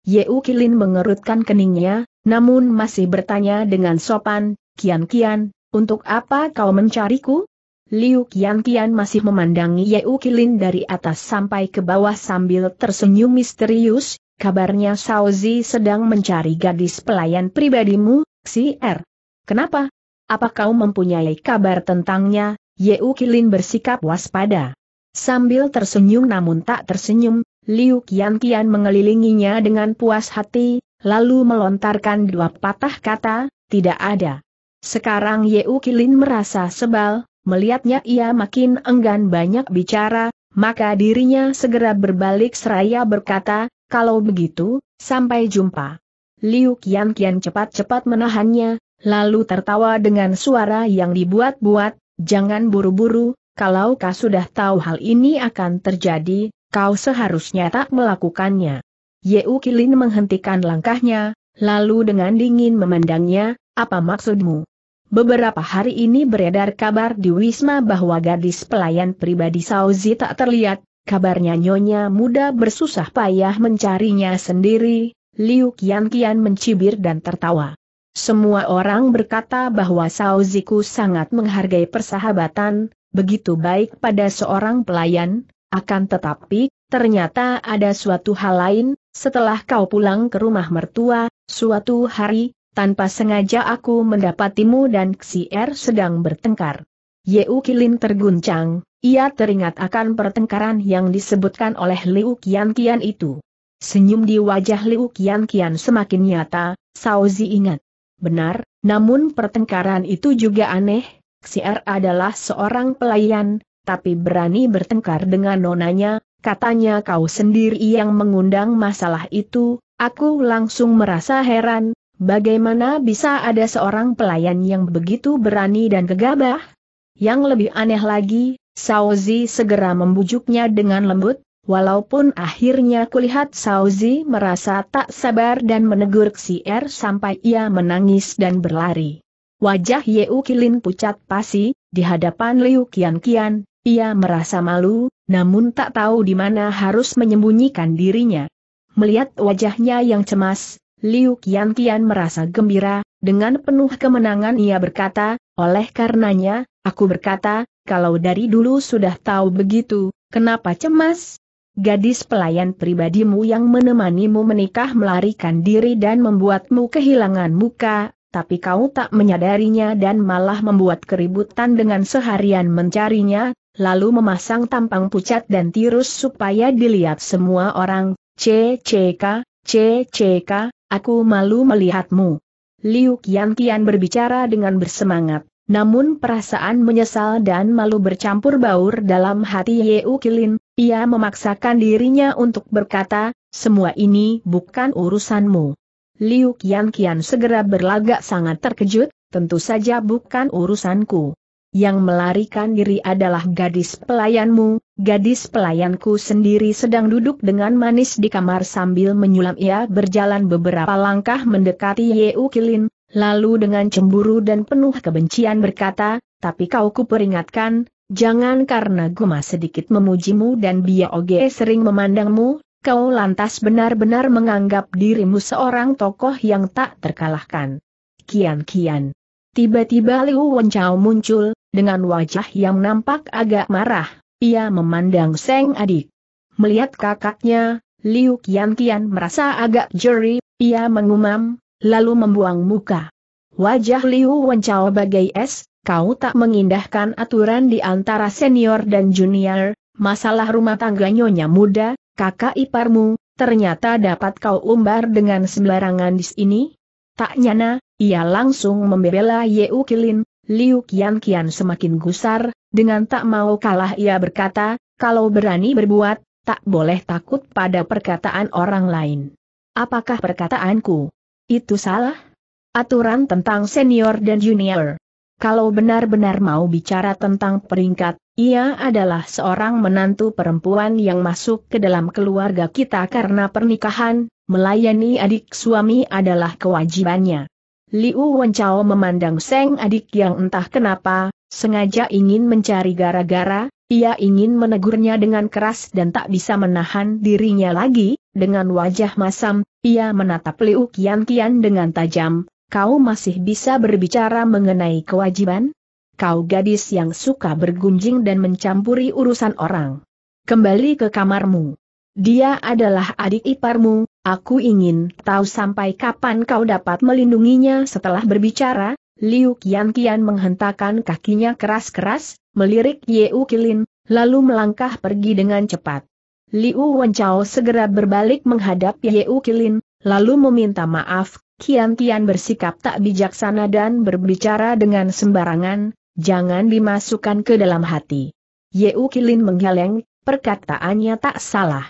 Ye Kilin mengerutkan keningnya, namun masih bertanya dengan sopan, Kian Kian, untuk apa kau mencariku? Liu Kian Qian masih memandangi Ye Kilin dari atas sampai ke bawah sambil tersenyum misterius, kabarnya Sauzi sedang mencari gadis pelayan pribadimu, si R. Er. Kenapa? Apa kau mempunyai kabar tentangnya? Yeu Kilin bersikap waspada. Sambil tersenyum namun tak tersenyum, Liu Qian Qian mengelilinginya dengan puas hati, lalu melontarkan dua patah kata, tidak ada. Sekarang Yeu Kilin merasa sebal, melihatnya ia makin enggan banyak bicara, maka dirinya segera berbalik seraya berkata, kalau begitu, sampai jumpa. Liu Kian Kian cepat-cepat menahannya, lalu tertawa dengan suara yang dibuat-buat, jangan buru-buru, kalau kau sudah tahu hal ini akan terjadi, kau seharusnya tak melakukannya. Yeu Kilin menghentikan langkahnya, lalu dengan dingin memandangnya, apa maksudmu? Beberapa hari ini beredar kabar di Wisma bahwa gadis pelayan pribadi Sauzi tak terlihat, Kabarnya nyonya muda bersusah payah mencarinya sendiri, Liu Qian Qian mencibir dan tertawa. Semua orang berkata bahwa Sao Ziku sangat menghargai persahabatan, begitu baik pada seorang pelayan, akan tetapi, ternyata ada suatu hal lain, setelah kau pulang ke rumah mertua, suatu hari, tanpa sengaja aku mendapatimu dan Xier sedang bertengkar. Yeu Kilin terguncang, ia teringat akan pertengkaran yang disebutkan oleh Liu Qian Qian itu. Senyum di wajah Liu Qian Qian semakin nyata, Sauzi ingat. Benar, namun pertengkaran itu juga aneh, Si R adalah seorang pelayan, tapi berani bertengkar dengan nonanya, katanya kau sendiri yang mengundang masalah itu, aku langsung merasa heran, bagaimana bisa ada seorang pelayan yang begitu berani dan gegabah? Yang lebih aneh lagi, Sauzi segera membujuknya dengan lembut, walaupun akhirnya kulihat Sauzi merasa tak sabar dan menegur Si R er sampai ia menangis dan berlari. Wajah Yeu Kilin pucat pasi, di hadapan Liu Kian Kian, ia merasa malu, namun tak tahu di mana harus menyembunyikan dirinya. Melihat wajahnya yang cemas, Liu Kian Kian merasa gembira, dengan penuh kemenangan ia berkata, oleh karenanya, aku berkata, kalau dari dulu sudah tahu begitu, kenapa cemas? Gadis pelayan pribadimu yang menemanimu menikah melarikan diri dan membuatmu kehilangan muka, tapi kau tak menyadarinya dan malah membuat keributan dengan seharian mencarinya, lalu memasang tampang pucat dan tirus supaya dilihat semua orang, CCK, CCK, aku malu melihatmu. Liu Qian berbicara dengan bersemangat. Namun perasaan menyesal dan malu bercampur baur dalam hati Yeu Kilin, ia memaksakan dirinya untuk berkata, semua ini bukan urusanmu. Liu Qian Qian segera berlagak sangat terkejut, tentu saja bukan urusanku. Yang melarikan diri adalah gadis pelayanmu, gadis pelayanku sendiri sedang duduk dengan manis di kamar sambil menyulam ia berjalan beberapa langkah mendekati Yeu Kilin, Lalu dengan cemburu dan penuh kebencian berkata, tapi kau kuperingatkan, jangan karena Guma sedikit memujimu dan Bia Oge sering memandangmu, kau lantas benar-benar menganggap dirimu seorang tokoh yang tak terkalahkan. Kian-kian. Tiba-tiba Liu Wencao muncul, dengan wajah yang nampak agak marah, ia memandang Seng adik. Melihat kakaknya, Liu Kian-kian merasa agak jeri, ia mengumam, lalu membuang muka. Wajah Liu Wencao bagai es, kau tak mengindahkan aturan di antara senior dan junior, masalah rumah tangga nyonya muda, kakak iparmu, ternyata dapat kau umbar dengan sembarangan di sini? Tak nyana, ia langsung membela Yeu Kilin, Liu Kian Kian semakin gusar, dengan tak mau kalah ia berkata, kalau berani berbuat, tak boleh takut pada perkataan orang lain. Apakah perkataanku? Itu salah? Aturan tentang senior dan junior. Kalau benar-benar mau bicara tentang peringkat, ia adalah seorang menantu perempuan yang masuk ke dalam keluarga kita karena pernikahan, melayani adik suami adalah kewajibannya. Liu Wenchao memandang Seng adik yang entah kenapa, sengaja ingin mencari gara-gara, ia ingin menegurnya dengan keras dan tak bisa menahan dirinya lagi, dengan wajah masam, ia menatap Liu Qianqian dengan tajam, kau masih bisa berbicara mengenai kewajiban? Kau gadis yang suka bergunjing dan mencampuri urusan orang. Kembali ke kamarmu. Dia adalah adik iparmu, aku ingin tahu sampai kapan kau dapat melindunginya setelah berbicara, Liu Qianqian menghentakkan kakinya keras-keras, melirik Yeu Kilin, lalu melangkah pergi dengan cepat. Liu Wenchao segera berbalik menghadap Yeu Kilin, lalu meminta maaf, Kian kian bersikap tak bijaksana dan berbicara dengan sembarangan, jangan dimasukkan ke dalam hati. Yeu Kilin menggeleng, perkataannya tak salah.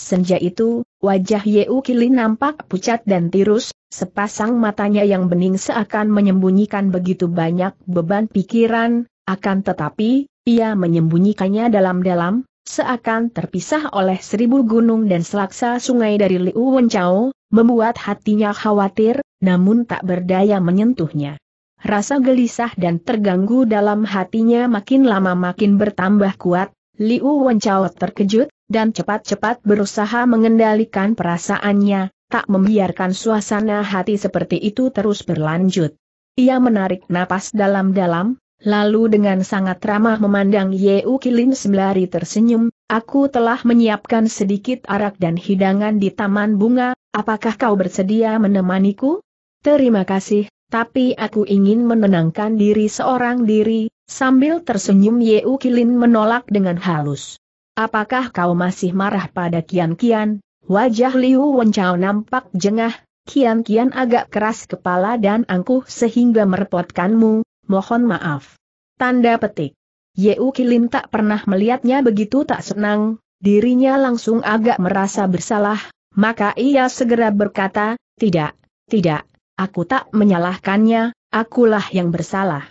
Senja itu, wajah Yeu Kilin nampak pucat dan tirus, sepasang matanya yang bening seakan menyembunyikan begitu banyak beban pikiran, akan tetapi, ia menyembunyikannya dalam-dalam, seakan terpisah oleh seribu gunung dan selaksa sungai dari Liu Wenchao, membuat hatinya khawatir, namun tak berdaya menyentuhnya. Rasa gelisah dan terganggu dalam hatinya makin lama makin bertambah kuat, Liu Wenchao terkejut, dan cepat-cepat berusaha mengendalikan perasaannya, tak membiarkan suasana hati seperti itu terus berlanjut. Ia menarik napas dalam-dalam, Lalu dengan sangat ramah memandang Yeu Kilin sembari tersenyum, aku telah menyiapkan sedikit arak dan hidangan di taman bunga, apakah kau bersedia menemaniku? Terima kasih, tapi aku ingin menenangkan diri seorang diri, sambil tersenyum Yeu Kilin menolak dengan halus. Apakah kau masih marah pada Kian Kian? Wajah Liu Wenchao nampak jengah, Kian Kian agak keras kepala dan angkuh sehingga merepotkanmu, mohon maaf. Tanda petik. Ye Kilim tak pernah melihatnya begitu tak senang, dirinya langsung agak merasa bersalah, maka ia segera berkata, tidak, tidak, aku tak menyalahkannya, akulah yang bersalah.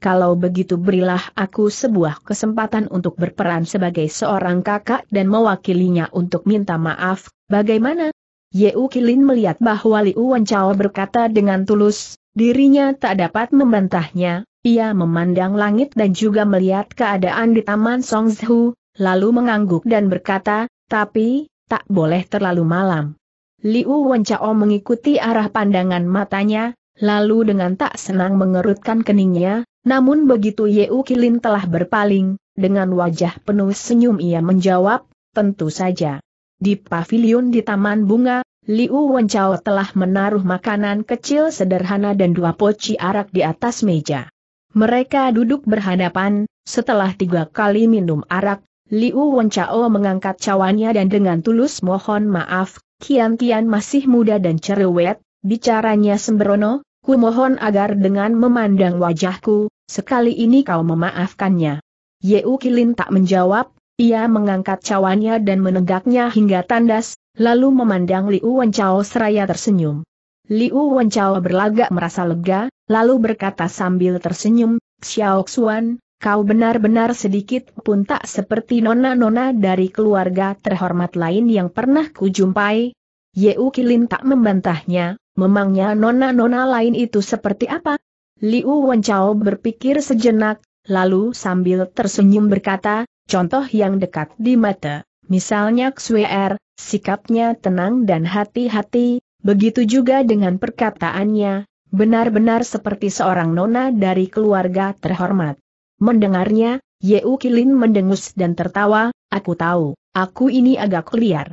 Kalau begitu berilah aku sebuah kesempatan untuk berperan sebagai seorang kakak dan mewakilinya untuk minta maaf, bagaimana? Yeu Kilin melihat bahwa Liu Wencao berkata dengan tulus, dirinya tak dapat membantahnya, ia memandang langit dan juga melihat keadaan di Taman Songzhu, lalu mengangguk dan berkata, tapi, tak boleh terlalu malam. Liu Wencao mengikuti arah pandangan matanya, lalu dengan tak senang mengerutkan keningnya, namun begitu Yeu Kilin telah berpaling, dengan wajah penuh senyum ia menjawab, tentu saja. Di pavilion di Taman Bunga, Liu Wenchao telah menaruh makanan kecil sederhana dan dua poci arak di atas meja. Mereka duduk berhadapan, setelah tiga kali minum arak, Liu Wenchao mengangkat cawannya dan dengan tulus mohon maaf, Kian kian masih muda dan cerewet, bicaranya sembrono, ku mohon agar dengan memandang wajahku, sekali ini kau memaafkannya. Yeu Kilin tak menjawab, ia mengangkat cawannya dan menegaknya hingga tandas, lalu memandang Liu Wenchao seraya tersenyum. Liu Wenchao berlagak merasa lega, lalu berkata sambil tersenyum, Xiao Xuan, kau benar-benar sedikit pun tak seperti nona-nona dari keluarga terhormat lain yang pernah kujumpai. Ye U Kilin tak membantahnya, memangnya nona-nona lain itu seperti apa? Liu Wenchao berpikir sejenak, lalu sambil tersenyum berkata, contoh yang dekat di mata, misalnya XWR, er, sikapnya tenang dan hati-hati, begitu juga dengan perkataannya, benar-benar seperti seorang nona dari keluarga terhormat. Mendengarnya, Yeu Kilin mendengus dan tertawa, aku tahu, aku ini agak liar.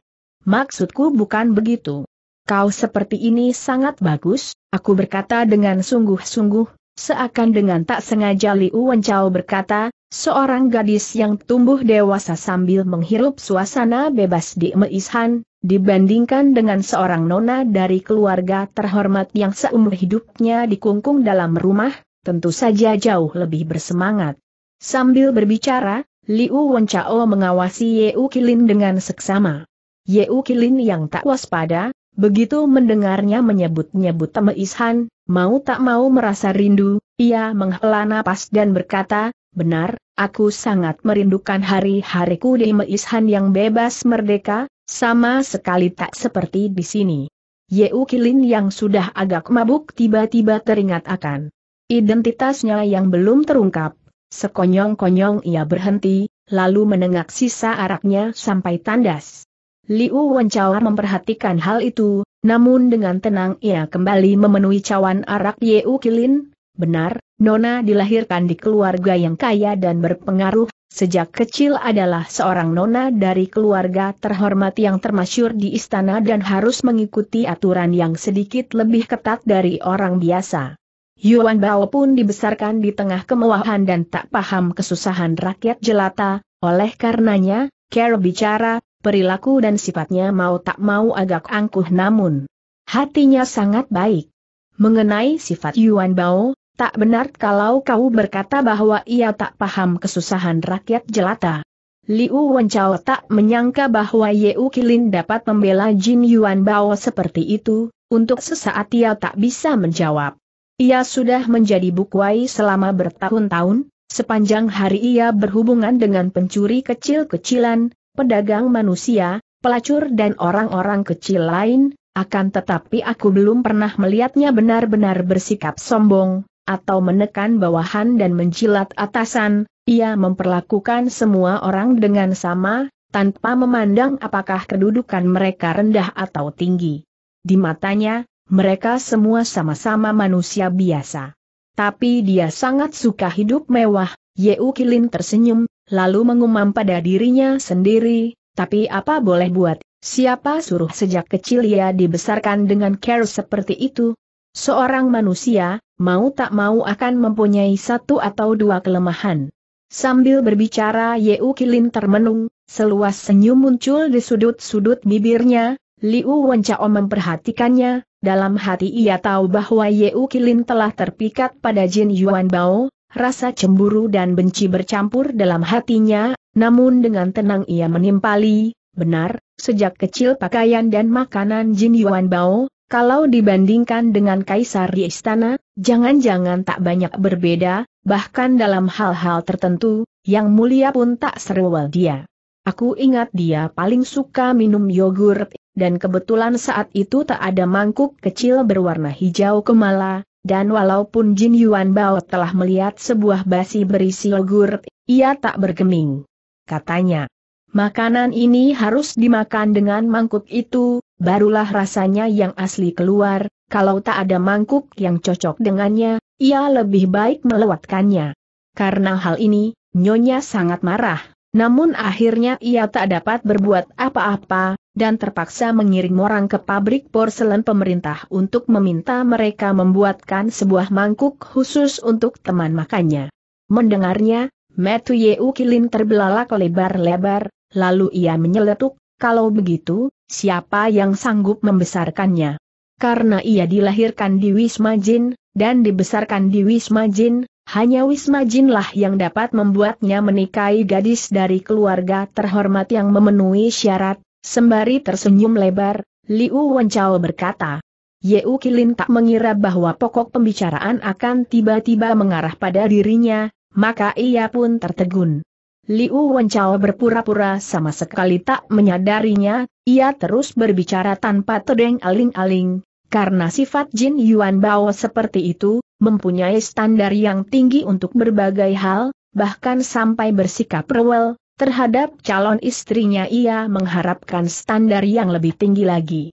Maksudku bukan begitu. Kau seperti ini sangat bagus, aku berkata dengan sungguh-sungguh, seakan dengan tak sengaja Liu Wencao berkata, Seorang gadis yang tumbuh dewasa sambil menghirup suasana bebas di Meishan, dibandingkan dengan seorang nona dari keluarga terhormat yang seumur hidupnya dikungkung dalam rumah, tentu saja jauh lebih bersemangat. Sambil berbicara, Liu Wenchao mengawasi Yeu Kilin dengan seksama. Yeu Kilin yang tak waspada, begitu mendengarnya menyebut-nyebut Meishan, mau tak mau merasa rindu, ia menghela napas dan berkata, Benar, aku sangat merindukan hari-hariku di Meishan yang bebas merdeka, sama sekali tak seperti di sini. Yeu Kilin yang sudah agak mabuk tiba-tiba teringat akan identitasnya yang belum terungkap. Sekonyong-konyong ia berhenti, lalu menengak sisa araknya sampai tandas. Liu Wencawa memperhatikan hal itu, namun dengan tenang ia kembali memenuhi cawan arak Yeu Kilin, benar, Nona dilahirkan di keluarga yang kaya dan berpengaruh, sejak kecil adalah seorang nona dari keluarga terhormat yang termasyur di istana dan harus mengikuti aturan yang sedikit lebih ketat dari orang biasa. Yuan Bao pun dibesarkan di tengah kemewahan dan tak paham kesusahan rakyat jelata, oleh karenanya, cara bicara, perilaku dan sifatnya mau tak mau agak angkuh namun hatinya sangat baik. Mengenai sifat Yuan Bao, Tak benar kalau kau berkata bahwa ia tak paham kesusahan rakyat jelata. Liu Wenchao tak menyangka bahwa Yeu Kilin dapat membela Jin Yuan Bao seperti itu, untuk sesaat ia tak bisa menjawab. Ia sudah menjadi bukuai selama bertahun-tahun, sepanjang hari ia berhubungan dengan pencuri kecil-kecilan, pedagang manusia, pelacur dan orang-orang kecil lain, akan tetapi aku belum pernah melihatnya benar-benar bersikap sombong, atau menekan bawahan dan menjilat atasan, ia memperlakukan semua orang dengan sama, tanpa memandang apakah kedudukan mereka rendah atau tinggi. Di matanya, mereka semua sama-sama manusia biasa. Tapi dia sangat suka hidup mewah, Yeu Kilin tersenyum, lalu mengumam pada dirinya sendiri, tapi apa boleh buat, siapa suruh sejak kecil ia dibesarkan dengan care seperti itu, Seorang manusia, mau tak mau akan mempunyai satu atau dua kelemahan. Sambil berbicara Yeu Kilin termenung, seluas senyum muncul di sudut-sudut bibirnya, Liu Wencao memperhatikannya, dalam hati ia tahu bahwa Yeu Kilin telah terpikat pada Jin Yuan Bao, rasa cemburu dan benci bercampur dalam hatinya, namun dengan tenang ia menimpali, benar, sejak kecil pakaian dan makanan Jin Yuan Bao, kalau dibandingkan dengan kaisar di istana, jangan-jangan tak banyak berbeda, bahkan dalam hal-hal tertentu, yang mulia pun tak seruwal dia. Aku ingat dia paling suka minum yogurt, dan kebetulan saat itu tak ada mangkuk kecil berwarna hijau kemala, dan walaupun Jin Yuan Bao telah melihat sebuah basi berisi yogurt, ia tak bergeming. Katanya, makanan ini harus dimakan dengan mangkuk itu, barulah rasanya yang asli keluar, kalau tak ada mangkuk yang cocok dengannya, ia lebih baik melewatkannya. Karena hal ini, Nyonya sangat marah, namun akhirnya ia tak dapat berbuat apa-apa, dan terpaksa mengirim orang ke pabrik porselen pemerintah untuk meminta mereka membuatkan sebuah mangkuk khusus untuk teman makannya. Mendengarnya, Matthew Yeu Kilin terbelalak lebar-lebar, lalu ia menyeletuk, kalau begitu, Siapa yang sanggup membesarkannya? Karena ia dilahirkan di Wisma Jin, dan dibesarkan di Wisma Jin, hanya Wisma Jinlah yang dapat membuatnya menikahi gadis dari keluarga terhormat yang memenuhi syarat, sembari tersenyum lebar, Liu Wenchao berkata. Yeu Kilin tak mengira bahwa pokok pembicaraan akan tiba-tiba mengarah pada dirinya, maka ia pun tertegun. Liu Wenchao berpura-pura sama sekali tak menyadarinya, ia terus berbicara tanpa tedeng aling-aling, karena sifat Jin Yuan Bao seperti itu, mempunyai standar yang tinggi untuk berbagai hal, bahkan sampai bersikap rewel, terhadap calon istrinya ia mengharapkan standar yang lebih tinggi lagi.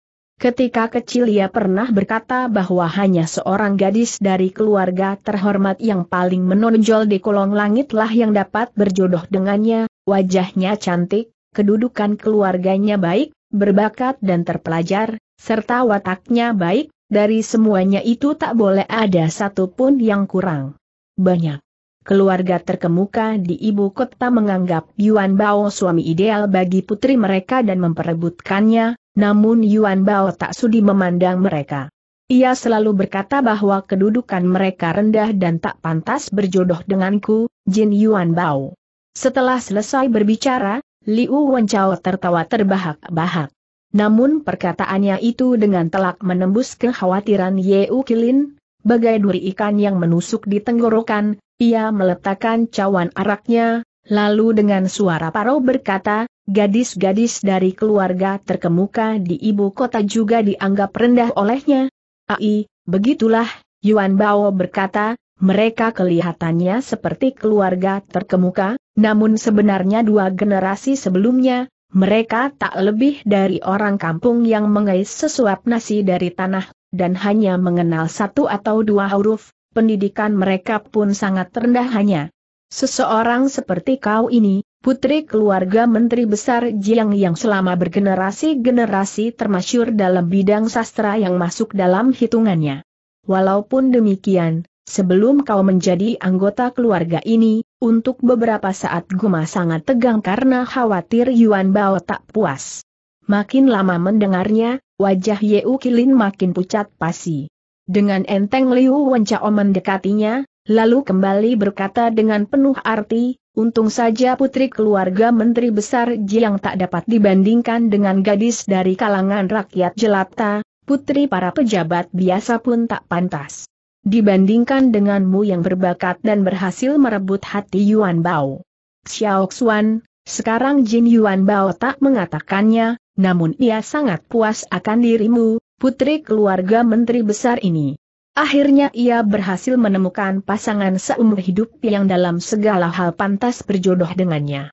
Ketika kecil ia pernah berkata bahwa hanya seorang gadis dari keluarga terhormat yang paling menonjol di kolong langitlah yang dapat berjodoh dengannya, wajahnya cantik, kedudukan keluarganya baik, berbakat dan terpelajar, serta wataknya baik, dari semuanya itu tak boleh ada satupun yang kurang. Banyak keluarga terkemuka di ibu kota menganggap Yuan Bao suami ideal bagi putri mereka dan memperebutkannya, namun Yuan Bao tak sudi memandang mereka. Ia selalu berkata bahwa kedudukan mereka rendah dan tak pantas berjodoh denganku, Jin Yuan Bao. Setelah selesai berbicara, Liu Wenchao tertawa terbahak-bahak. Namun perkataannya itu dengan telak menembus kekhawatiran Ye U Kilin, bagai duri ikan yang menusuk di tenggorokan, ia meletakkan cawan araknya, Lalu dengan suara parau berkata, gadis-gadis dari keluarga terkemuka di ibu kota juga dianggap rendah olehnya. Ai, begitulah, Yuan Bao berkata, mereka kelihatannya seperti keluarga terkemuka, namun sebenarnya dua generasi sebelumnya, mereka tak lebih dari orang kampung yang mengais sesuap nasi dari tanah, dan hanya mengenal satu atau dua huruf, pendidikan mereka pun sangat rendah hanya Seseorang seperti kau ini, putri keluarga Menteri Besar Jiang yang selama bergenerasi-generasi termasyur dalam bidang sastra yang masuk dalam hitungannya. Walaupun demikian, sebelum kau menjadi anggota keluarga ini, untuk beberapa saat Guma sangat tegang karena khawatir Yuan Bao tak puas. Makin lama mendengarnya, wajah Yeu Kilin makin pucat pasi. Dengan enteng Liu Wencao mendekatinya, lalu kembali berkata dengan penuh arti, untung saja putri keluarga Menteri Besar Jiang tak dapat dibandingkan dengan gadis dari kalangan rakyat jelata, putri para pejabat biasa pun tak pantas. Dibandingkan denganmu yang berbakat dan berhasil merebut hati Yuan Bao. Xiao Xuan, sekarang Jin Yuan Bao tak mengatakannya, namun ia sangat puas akan dirimu, putri keluarga Menteri Besar ini. Akhirnya ia berhasil menemukan pasangan seumur hidup yang dalam segala hal pantas berjodoh dengannya.